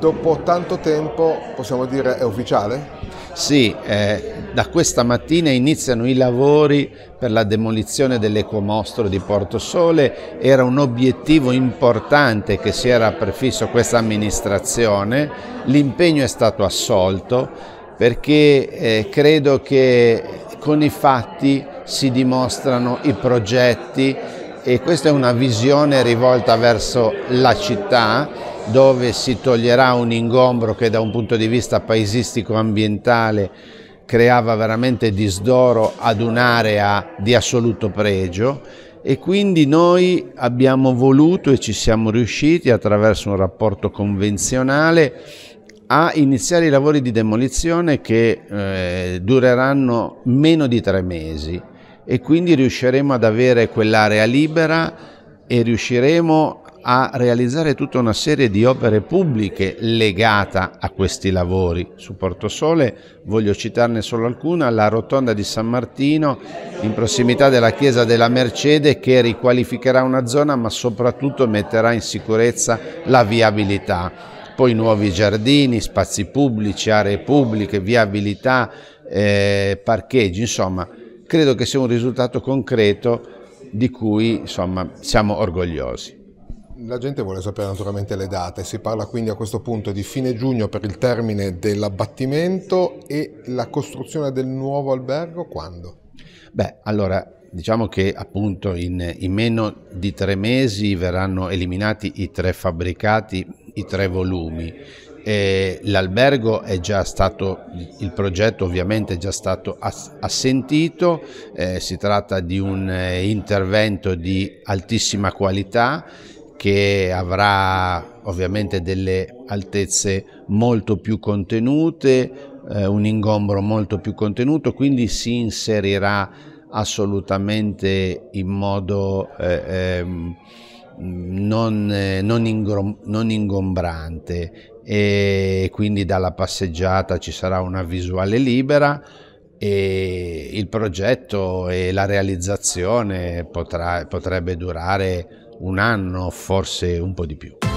dopo tanto tempo possiamo dire è ufficiale? Sì, eh, da questa mattina iniziano i lavori per la demolizione dell'ecomostro di Porto Sole, era un obiettivo importante che si era prefisso questa amministrazione, l'impegno è stato assolto perché eh, credo che con i fatti si dimostrano i progetti e questa è una visione rivolta verso la città dove si toglierà un ingombro che da un punto di vista paesistico ambientale creava veramente disdoro ad un'area di assoluto pregio e quindi noi abbiamo voluto e ci siamo riusciti attraverso un rapporto convenzionale a iniziare i lavori di demolizione che eh, dureranno meno di tre mesi e quindi riusciremo ad avere quell'area libera e riusciremo a realizzare tutta una serie di opere pubbliche legate a questi lavori. Su Porto Sole, voglio citarne solo alcune, la rotonda di San Martino in prossimità della chiesa della Mercede che riqualificherà una zona ma soprattutto metterà in sicurezza la viabilità. Poi nuovi giardini, spazi pubblici, aree pubbliche, viabilità, eh, parcheggi, insomma credo che sia un risultato concreto di cui insomma, siamo orgogliosi. La gente vuole sapere naturalmente le date, si parla quindi a questo punto di fine giugno per il termine dell'abbattimento e la costruzione del nuovo albergo quando? Beh, allora diciamo che appunto in, in, meno di tre mesi verranno eliminati i tre fabbricati, i tre volumi. l'albergo è già stato, il progetto ovviamente è già stato assentito, eh, si tratta di un eh, intervento di altissima qualità che avrà ovviamente delle altezze molto più contenute, eh, un ingombro molto più contenuto, quindi si inserirà assolutamente in modo eh, ehm, non, eh, non, non ingombrante e quindi dalla passeggiata ci sarà una visuale libera e il progetto e la realizzazione potrà, potrebbe durare un anno, forse un po' di più.